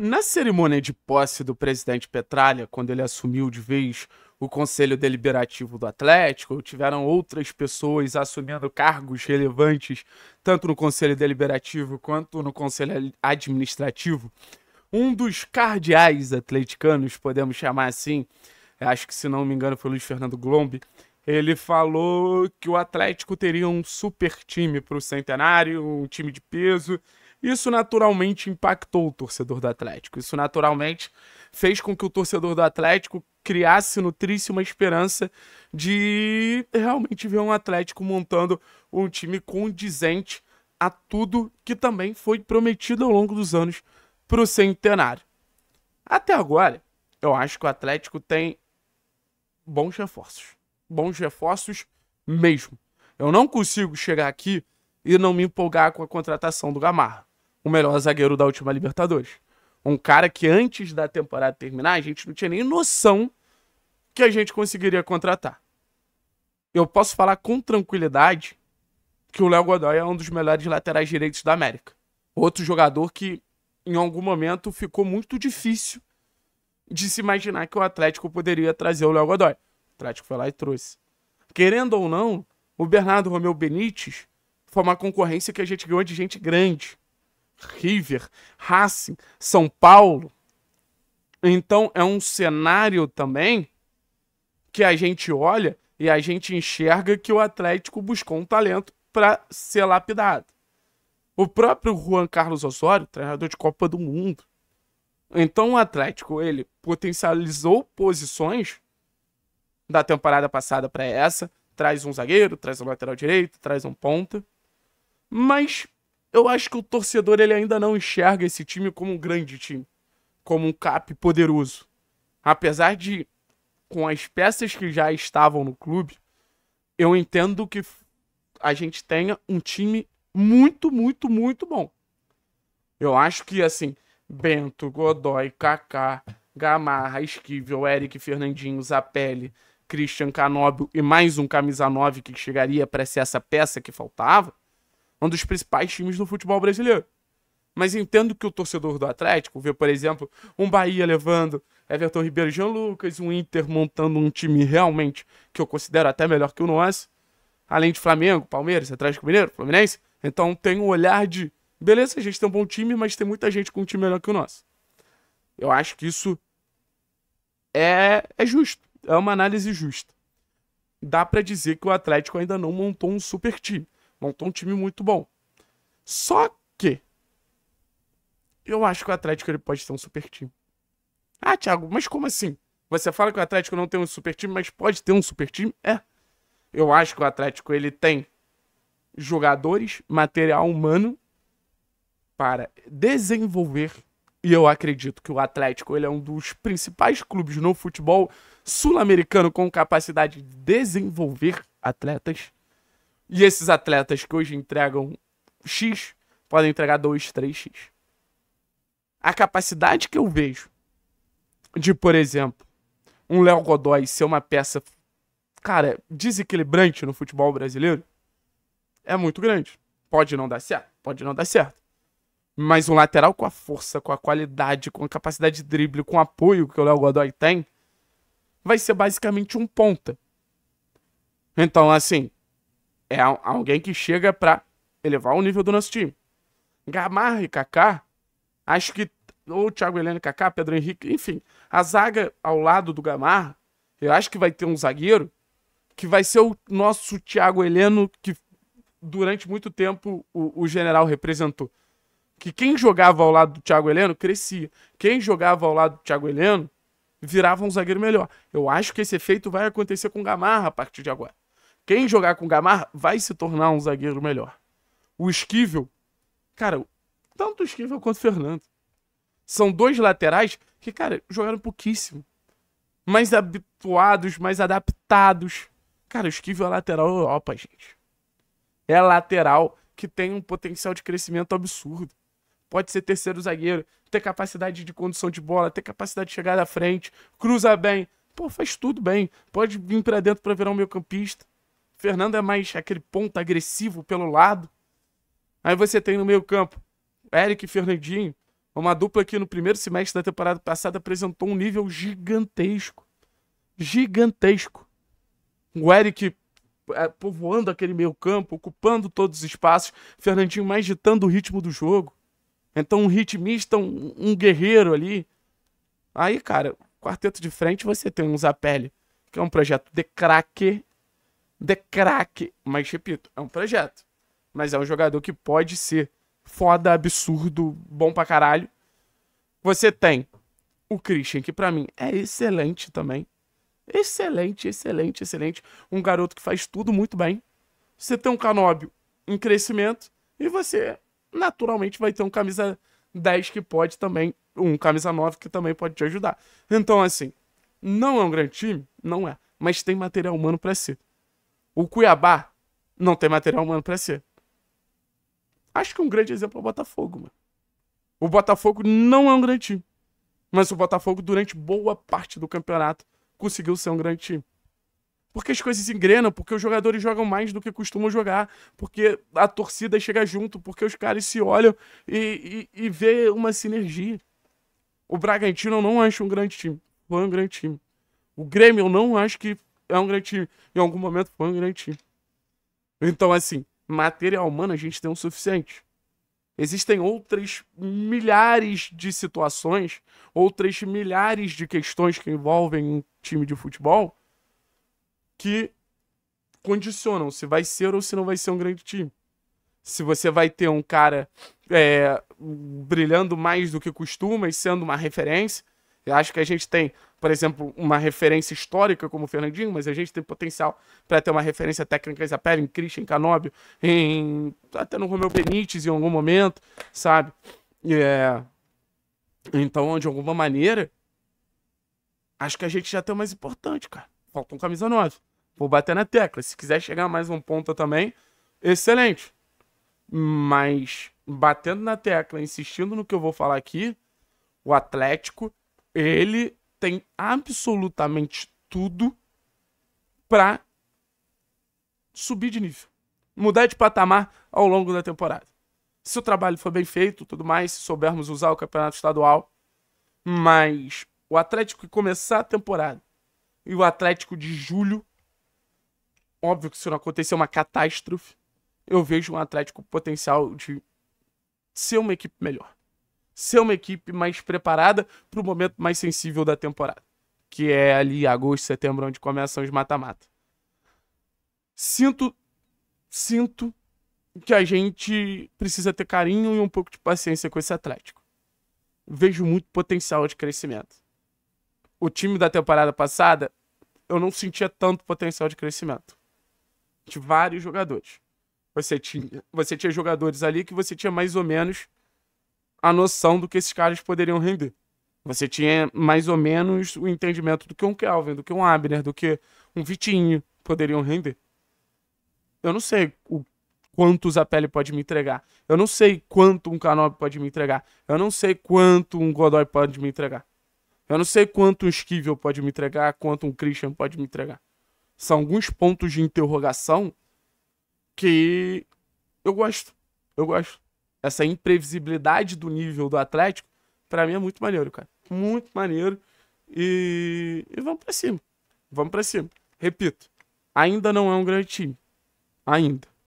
Na cerimônia de posse do presidente Petralha, quando ele assumiu de vez o Conselho Deliberativo do Atlético, tiveram outras pessoas assumindo cargos relevantes, tanto no Conselho Deliberativo quanto no Conselho Administrativo. Um dos cardeais atleticanos, podemos chamar assim, acho que se não me engano foi o Luiz Fernando Glombe, ele falou que o Atlético teria um super time para o centenário, um time de peso, isso naturalmente impactou o torcedor do Atlético. Isso naturalmente fez com que o torcedor do Atlético criasse nutrisse uma esperança de realmente ver um Atlético montando um time condizente a tudo que também foi prometido ao longo dos anos para o centenário. Até agora, eu acho que o Atlético tem bons reforços. Bons reforços mesmo. Eu não consigo chegar aqui e não me empolgar com a contratação do Gamarra o melhor zagueiro da última Libertadores. Um cara que antes da temporada terminar, a gente não tinha nem noção que a gente conseguiria contratar. Eu posso falar com tranquilidade que o Léo Godoy é um dos melhores laterais direitos da América. Outro jogador que em algum momento ficou muito difícil de se imaginar que o Atlético poderia trazer o Léo Godoy. O Atlético foi lá e trouxe. Querendo ou não, o Bernardo Romeu Benítez foi uma concorrência que a gente ganhou de gente grande. River, Racing, São Paulo. Então é um cenário também que a gente olha e a gente enxerga que o Atlético buscou um talento para ser lapidado. O próprio Juan Carlos Osório, treinador de Copa do Mundo. Então o Atlético, ele potencializou posições da temporada passada para essa, traz um zagueiro, traz um lateral direito, traz um ponta, mas eu acho que o torcedor ele ainda não enxerga esse time como um grande time, como um cap poderoso. Apesar de com as peças que já estavam no clube, eu entendo que a gente tenha um time muito, muito, muito bom. Eu acho que assim, Bento, Godoy, Kaká, Gamarra, Esquivel, Eric, Fernandinho, Zapelli, Christian Canóbio e mais um camisa 9 que chegaria para ser essa peça que faltava um dos principais times do futebol brasileiro. Mas entendo que o torcedor do Atlético vê, por exemplo, um Bahia levando Everton Ribeiro e Jean Lucas, um Inter montando um time realmente que eu considero até melhor que o nosso, além de Flamengo, Palmeiras, Atlético Mineiro, Fluminense. Então tem um olhar de, beleza, a gente tem um bom time, mas tem muita gente com um time melhor que o nosso. Eu acho que isso é, é justo, é uma análise justa. Dá para dizer que o Atlético ainda não montou um super time. Montou um time muito bom. Só que eu acho que o Atlético ele pode ter um super time. Ah, Thiago, mas como assim? Você fala que o Atlético não tem um super time, mas pode ter um super time? É. Eu acho que o Atlético ele tem jogadores, material humano para desenvolver. E eu acredito que o Atlético ele é um dos principais clubes no futebol sul-americano com capacidade de desenvolver atletas e esses atletas que hoje entregam X podem entregar 2, 3x. A capacidade que eu vejo de, por exemplo, um Léo Godoy ser uma peça, cara, desequilibrante no futebol brasileiro é muito grande. Pode não dar certo, pode não dar certo. Mas um lateral com a força, com a qualidade, com a capacidade de drible, com o apoio que o Léo Godoy tem, vai ser basicamente um ponta. Então, assim, é alguém que chega para elevar o nível do nosso time. Gamarra e Kaká, acho que ou Thiago Heleno, Kaká, Pedro Henrique, enfim, a zaga ao lado do Gamarra, eu acho que vai ter um zagueiro que vai ser o nosso Thiago Heleno que durante muito tempo o, o general representou. Que quem jogava ao lado do Thiago Heleno crescia. Quem jogava ao lado do Thiago Heleno virava um zagueiro melhor. Eu acho que esse efeito vai acontecer com o Gamarra a partir de agora. Quem jogar com o vai se tornar um zagueiro melhor. O Esquivel, cara, tanto o Esquivel quanto o Fernando. São dois laterais que, cara, jogaram pouquíssimo. Mais habituados, mais adaptados. Cara, o Esquivel é lateral Europa, gente. É lateral que tem um potencial de crescimento absurdo. Pode ser terceiro zagueiro, ter capacidade de condução de bola, ter capacidade de chegar da frente, cruza bem. Pô, faz tudo bem. Pode vir para dentro para virar um meio-campista. Fernando é mais aquele ponto agressivo pelo lado. Aí você tem no meio campo Eric e Fernandinho, uma dupla que no primeiro semestre da temporada passada apresentou um nível gigantesco. Gigantesco. O Eric é, povoando aquele meio campo, ocupando todos os espaços, Fernandinho mais ditando o ritmo do jogo. Então um ritmista, um, um guerreiro ali. Aí, cara, quarteto de frente você tem um Zapelli, que é um projeto de craque de craque. Mas, repito, é um projeto. Mas é um jogador que pode ser foda, absurdo, bom pra caralho. Você tem o Christian, que para mim é excelente também. Excelente, excelente, excelente. Um garoto que faz tudo muito bem. Você tem um Canóbio em crescimento e você naturalmente vai ter um camisa 10 que pode também, um camisa 9 que também pode te ajudar. Então assim, não é um grande time, não é, mas tem material humano para ser. Si. O Cuiabá não tem material humano para ser. Acho que um grande exemplo é o Botafogo, mano. O Botafogo não é um grande time. Mas o Botafogo, durante boa parte do campeonato, conseguiu ser um grande time. Porque as coisas engrenam, porque os jogadores jogam mais do que costumam jogar, porque a torcida chega junto, porque os caras se olham e, e, e vê uma sinergia. O Bragantino eu não acho um grande time. Foi é um grande time. O Grêmio eu não acho que é um grande time. Em algum momento foi um grande time. Então, assim, material humano a gente tem o suficiente. Existem outras milhares de situações, outras milhares de questões que envolvem um time de futebol que condicionam se vai ser ou se não vai ser um grande time. Se você vai ter um cara é, brilhando mais do que costuma e sendo uma referência, eu acho que a gente tem, por exemplo, uma referência histórica como o Fernandinho, mas a gente tem potencial para ter uma referência técnica em Zapelli, em Christian Canóbio, em até no Romeu Benítez em algum momento, sabe? É... Então, de alguma maneira, acho que a gente já tem o mais importante, cara. Falta um camisa 9. Vou bater na tecla. Se quiser chegar mais um ponto também, excelente. Mas batendo na tecla, insistindo no que eu vou falar aqui, o Atlético ele tem absolutamente tudo para subir de nível, mudar de patamar ao longo da temporada. Se o trabalho for bem feito, tudo mais, se soubermos usar o campeonato estadual, mas o Atlético que começar a temporada e o Atlético de julho, óbvio que se não acontecer uma catástrofe, eu vejo um Atlético potencial de ser uma equipe melhor ser uma equipe mais preparada para o momento mais sensível da temporada, que é ali agosto, setembro, onde começam os mata-mata. Sinto, sinto que a gente precisa ter carinho e um pouco de paciência com esse Atlético. Vejo muito potencial de crescimento. O time da temporada passada, eu não sentia tanto potencial de crescimento. De vários jogadores. Você tinha, você tinha jogadores ali que você tinha mais ou menos a noção do que esses caras poderiam render. Você tinha mais ou menos o entendimento do que um Kelvin, do que um Abner, do que um Vitinho poderiam render. Eu não sei o quanto o Zapelli pode me entregar. Eu não sei quanto um Canob pode me entregar. Eu não sei quanto um Godoy pode me entregar. Eu não sei quanto um Esquivel pode me entregar, quanto um Christian pode me entregar. São alguns pontos de interrogação que eu gosto. Eu gosto essa imprevisibilidade do nível do Atlético, para mim é muito maneiro, cara. Muito maneiro. E, e vamos para cima. Vamos para cima. Repito, ainda não é um grande time. Ainda.